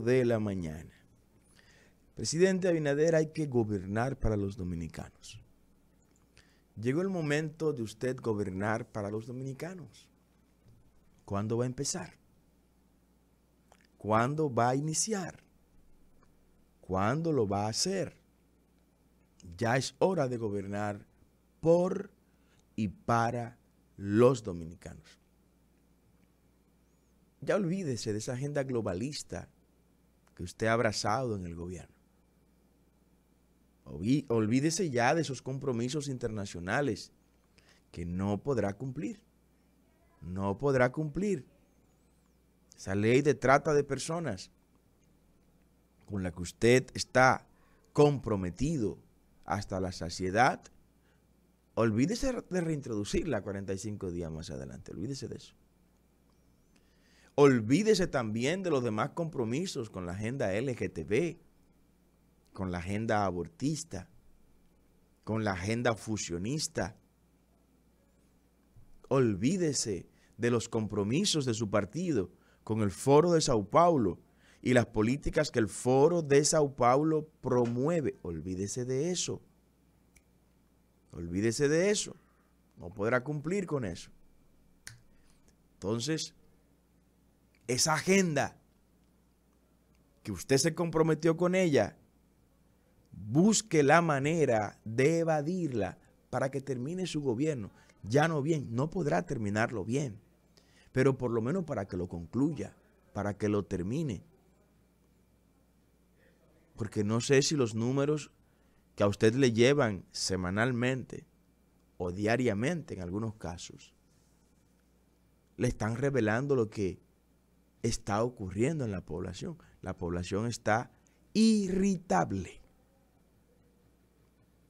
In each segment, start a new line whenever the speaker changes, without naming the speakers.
de la mañana. Presidente Abinader, hay que gobernar para los dominicanos. Llegó el momento de usted gobernar para los dominicanos. ¿Cuándo va a empezar? ¿Cuándo va a iniciar? ¿Cuándo lo va a hacer? Ya es hora de gobernar por y para los dominicanos. Ya olvídese de esa agenda globalista que usted ha abrazado en el gobierno. Olvídese ya de esos compromisos internacionales que no podrá cumplir. No podrá cumplir. Esa ley de trata de personas con la que usted está comprometido hasta la saciedad, olvídese de reintroducirla 45 días más adelante. Olvídese de eso. Olvídese también de los demás compromisos con la agenda LGTB, con la agenda abortista, con la agenda fusionista. Olvídese de los compromisos de su partido con el Foro de Sao Paulo y las políticas que el Foro de Sao Paulo promueve. Olvídese de eso. Olvídese de eso. No podrá cumplir con eso. Entonces, esa agenda que usted se comprometió con ella, busque la manera de evadirla para que termine su gobierno. Ya no bien, no podrá terminarlo bien, pero por lo menos para que lo concluya, para que lo termine. Porque no sé si los números que a usted le llevan semanalmente o diariamente en algunos casos, le están revelando lo que está ocurriendo en la población. La población está irritable,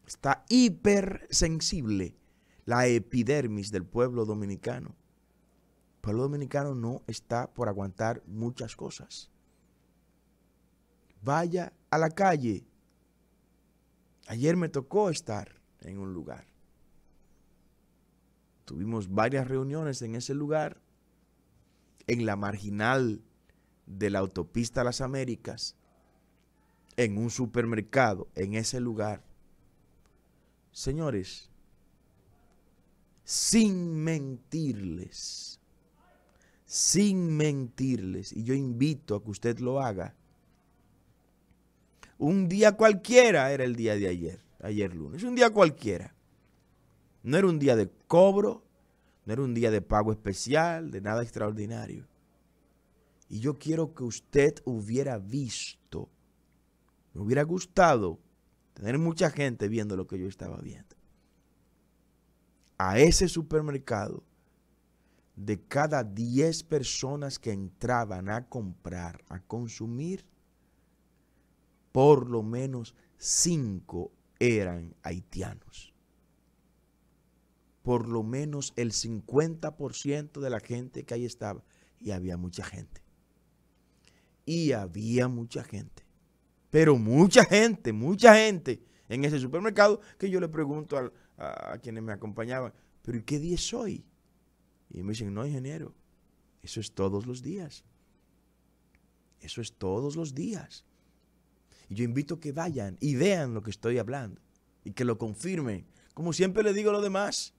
está hipersensible la epidermis del pueblo dominicano. El pueblo dominicano no está por aguantar muchas cosas. Vaya a la calle. Ayer me tocó estar en un lugar. Tuvimos varias reuniones en ese lugar en la marginal de la autopista Las Américas, en un supermercado, en ese lugar. Señores, sin mentirles, sin mentirles, y yo invito a que usted lo haga, un día cualquiera era el día de ayer, ayer lunes, un día cualquiera. No era un día de cobro, no era un día de pago especial, de nada extraordinario. Y yo quiero que usted hubiera visto, me hubiera gustado tener mucha gente viendo lo que yo estaba viendo. A ese supermercado, de cada 10 personas que entraban a comprar, a consumir, por lo menos 5 eran haitianos por lo menos el 50% de la gente que ahí estaba. Y había mucha gente. Y había mucha gente. Pero mucha gente, mucha gente en ese supermercado que yo le pregunto a, quienes me acompañaban, pero ¿y qué día es hoy? Y me dicen, no, ingeniero, eso es todos los días. Eso es todos los días. Y yo invito que vayan y vean lo que estoy hablando y que lo confirmen. Como siempre le digo a los demás,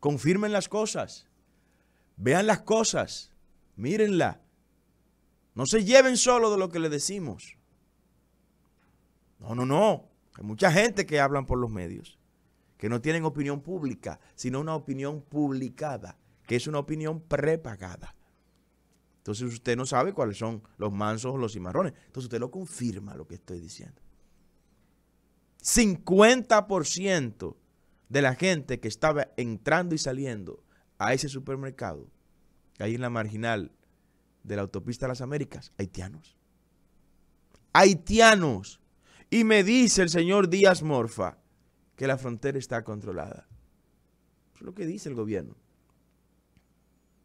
confirmen las cosas, vean las cosas, mírenla. No se lleven solo de lo que le decimos. No, no, no. Hay mucha gente que hablan por los medios, que no tienen opinión pública, sino una opinión publicada, que es una opinión prepagada. Entonces usted no sabe cuáles son los mansos o los cimarrones. Entonces usted lo confirma lo que estoy diciendo. 50% de la gente que estaba entrando y saliendo a ese supermercado, ahí en la marginal de la autopista Las Américas, haitianos. Haitianos. Y me dice el señor Díaz Morfa que la frontera está controlada. Eso es lo que dice el gobierno.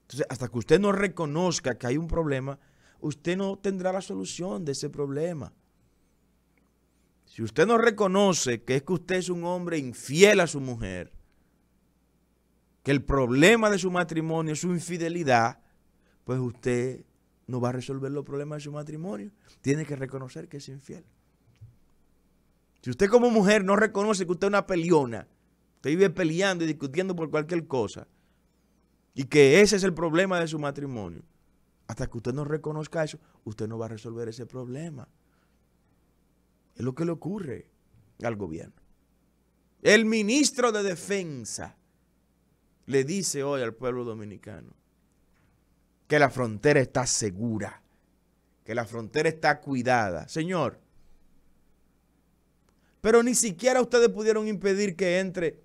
Entonces, hasta que usted no reconozca que hay un problema, usted no tendrá la solución de ese problema. Si usted no reconoce que es que usted es un hombre infiel a su mujer, que el problema de su matrimonio es su infidelidad, pues usted no va a resolver los problemas de su matrimonio. Tiene que reconocer que es infiel. Si usted como mujer no reconoce que usted es una peleona, usted vive peleando y discutiendo por cualquier cosa, y que ese es el problema de su matrimonio, hasta que usted no reconozca eso, usted no va a resolver ese problema. Es lo que le ocurre al gobierno. El ministro de Defensa le dice hoy al pueblo dominicano que la frontera está segura, que la frontera está cuidada. Señor, pero ni siquiera ustedes pudieron impedir que entre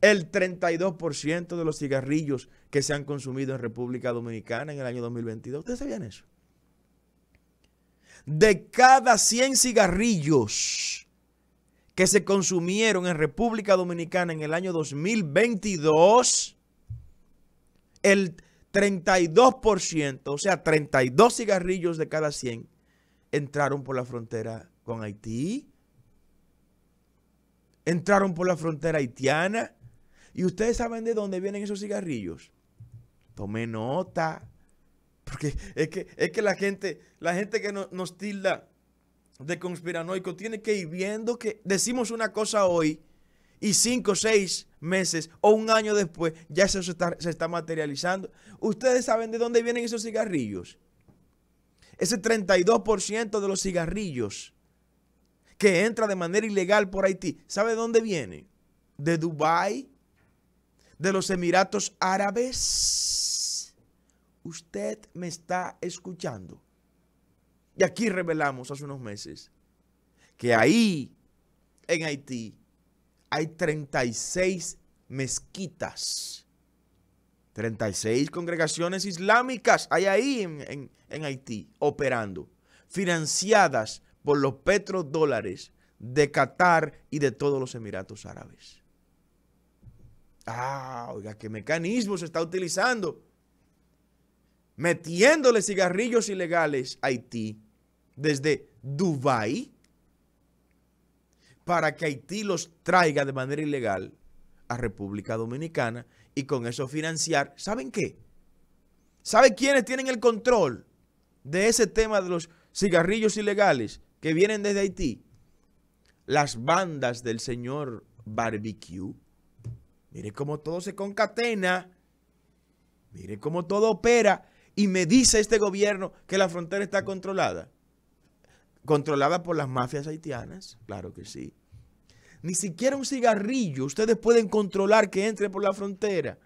el 32% de los cigarrillos que se han consumido en República Dominicana en el año 2022. ¿Ustedes sabían eso? de cada 100 cigarrillos que se consumieron en República Dominicana en el año 2022, el 32%, o sea, 32 cigarrillos de cada 100 entraron por la frontera con Haití. Entraron por la frontera haitiana. ¿Y ustedes saben de dónde vienen esos cigarrillos? Tome nota. Porque es que, es que la gente, la gente que nos tilda de conspiranoico tiene que ir viendo que decimos una cosa hoy y cinco, seis meses o un año después ya eso se está, se está materializando. Ustedes saben de dónde vienen esos cigarrillos. Ese 32% de los cigarrillos que entra de manera ilegal por Haití, ¿sabe de dónde viene De Dubái, de los Emiratos Árabes usted me está escuchando. Y aquí revelamos hace unos meses que ahí, en Haití, hay 36 mezquitas, 36 congregaciones islámicas hay ahí en, Haití operando, financiadas por los petrodólares de Qatar y de todos los Emiratos Árabes. Ah, oiga, qué mecanismo se está utilizando metiéndole cigarrillos ilegales a Haití desde Dubái para que Haití los traiga de manera ilegal a República Dominicana y con eso financiar, ¿saben qué? ¿Saben quiénes tienen el control de ese tema de los cigarrillos ilegales que vienen desde Haití? Las bandas del señor Barbecue. Mire cómo todo se concatena. Mire cómo todo opera y me dice este gobierno que la frontera está controlada. Controlada por las mafias haitianas, claro que sí. Ni siquiera un cigarrillo ustedes pueden controlar que entre por la frontera.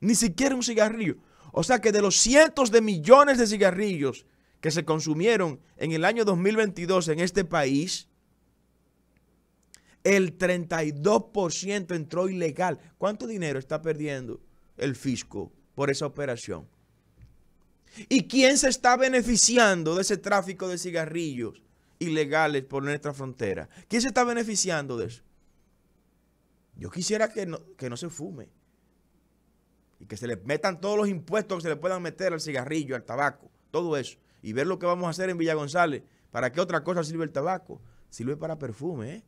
Ni siquiera un cigarrillo. O sea que de los cientos de millones de cigarrillos que se consumieron en el año 2022 en este país, el 32% entró ilegal. ¿Cuánto dinero está perdiendo el fisco por esa operación. ¿Y quién se está beneficiando de ese tráfico de cigarrillos ilegales por nuestra frontera? ¿Quién se está beneficiando de eso? Yo quisiera que no, se fume. Y que se le metan todos los impuestos que se le puedan meter al cigarrillo, al tabaco, todo eso. Y ver lo que vamos a hacer en Villa González. ¿Para qué otra cosa sirve el tabaco? Sirve para perfume, ¿eh?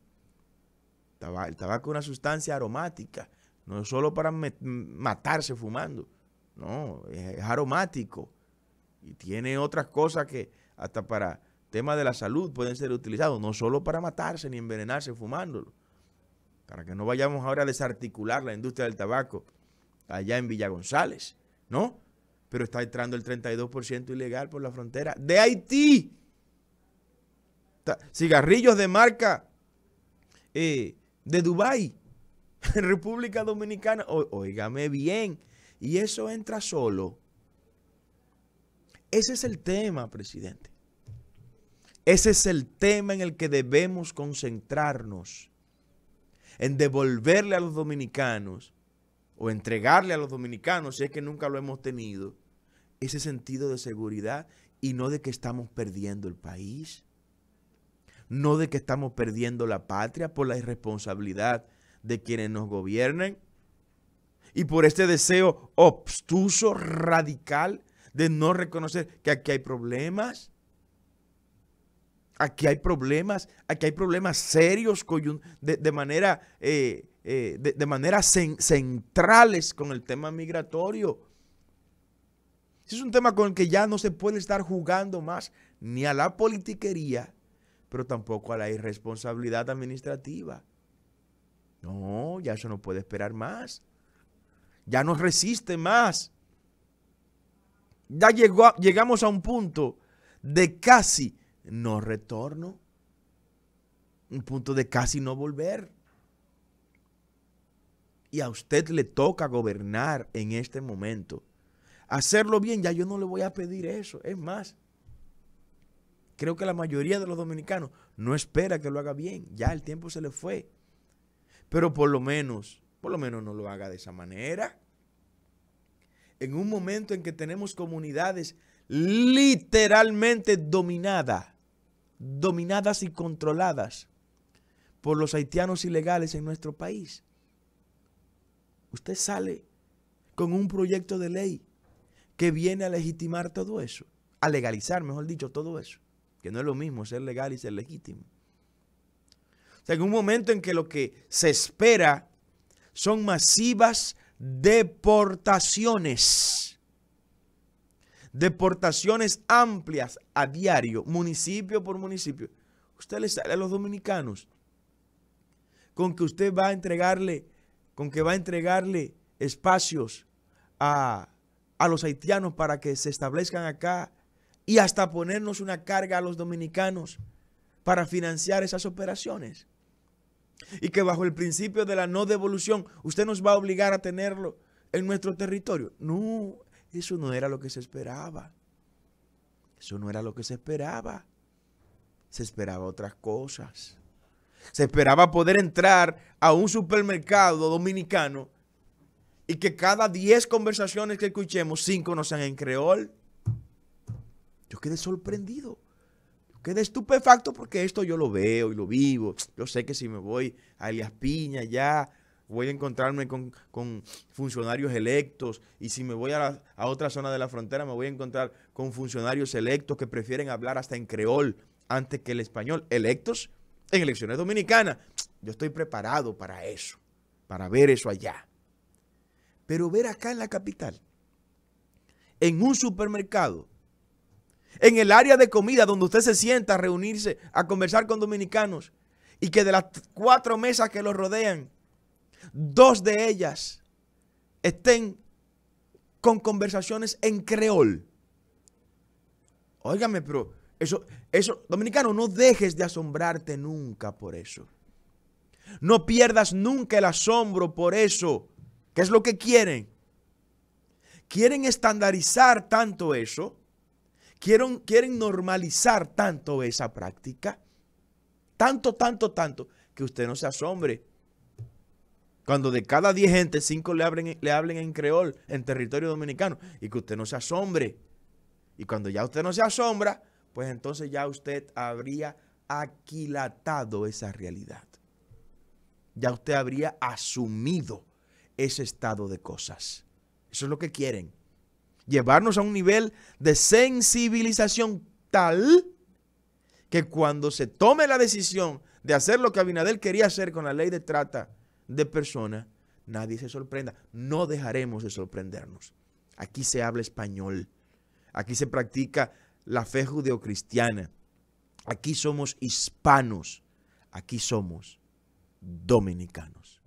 El tabaco es una sustancia aromática. No es solo para matarse fumando. No, es, aromático y tiene otras cosas que hasta para temas de la salud pueden ser utilizados, no solo para matarse ni envenenarse fumándolo. Para que no vayamos ahora a desarticular la industria del tabaco allá en Villa González, ¿no? Pero está entrando el 32% ilegal por la frontera de Haití. Cigarrillos de marca eh, de Dubái, República Dominicana. oígame bien, y eso entra solo. Ese es el tema, presidente. Ese es el tema en el que debemos concentrarnos, en devolverle a los dominicanos o entregarle a los dominicanos, si es que nunca lo hemos tenido, ese sentido de seguridad y no de que estamos perdiendo el país, no de que estamos perdiendo la patria por la irresponsabilidad de quienes nos gobiernen, y por este deseo obstuso, radical, de no reconocer que aquí hay problemas. Aquí hay problemas, aquí hay problemas serios de, manera, eh, eh, de, manera centrales con el tema migratorio. Es un tema con el que ya no se puede estar jugando más ni a la politiquería, pero tampoco a la irresponsabilidad administrativa. No, ya eso no puede esperar más ya no resiste más. Ya llegamos a un punto de casi no retorno, un punto de casi no volver. Y a usted le toca gobernar en este momento. Hacerlo bien, ya yo no le voy a pedir eso. Es más, creo que la mayoría de los dominicanos no espera que lo haga bien. Ya el tiempo se le fue. Pero por lo menos por lo menos no lo haga de esa manera. En un momento en que tenemos comunidades literalmente dominadas, dominadas y controladas por los haitianos ilegales en nuestro país. Usted sale con un proyecto de ley que viene a legitimar todo eso, a legalizar, mejor dicho, todo eso, que no es lo mismo ser legal y ser legítimo. O sea, en un momento en que lo que se espera son masivas deportaciones. Deportaciones amplias a diario, municipio por municipio. Usted le sale a los dominicanos con que usted va a entregarle, con que va a entregarle espacios a, a los haitianos para que se establezcan acá y hasta ponernos una carga a los dominicanos para financiar esas operaciones y que bajo el principio de la no devolución usted nos va a obligar a tenerlo en nuestro territorio. No, eso no era lo que se esperaba. Eso no era lo que se esperaba. Se esperaba otras cosas. Se esperaba poder entrar a un supermercado dominicano y que cada 10 conversaciones que escuchemos, 5 no sean en creol. Yo quedé sorprendido de estupefacto porque esto yo lo veo y lo vivo. Yo sé que si me voy a Elias Piña ya voy a encontrarme con, funcionarios electos y si me voy a, a, otra zona de la frontera me voy a encontrar con funcionarios electos que prefieren hablar hasta en creol antes que el español. Electos en elecciones dominicanas. Yo estoy preparado para eso, para ver eso allá. Pero ver acá en la capital, en un supermercado, en el área de comida donde usted se sienta a reunirse, a conversar con dominicanos, y que de las cuatro mesas que los rodean, dos de ellas estén con conversaciones en creol. Óigame, pero eso, eso, dominicano, no dejes de asombrarte nunca por eso. No pierdas nunca el asombro por eso, ¿Qué es lo que quieren. Quieren estandarizar tanto eso Quieren, normalizar tanto esa práctica, tanto, tanto, tanto, que usted no se asombre. Cuando de cada 10 gente, 5 le, hablen, le hablen en creol, en territorio dominicano, y que usted no se asombre. Y cuando ya usted no se asombra, pues entonces ya usted habría aquilatado esa realidad. Ya usted habría asumido ese estado de cosas. Eso es lo que quieren llevarnos a un nivel de sensibilización tal que cuando se tome la decisión de hacer lo que Abinadel quería hacer con la ley de trata de personas, nadie se sorprenda. No dejaremos de sorprendernos. Aquí se habla español. Aquí se practica la fe judeocristiana. Aquí somos hispanos. Aquí somos dominicanos.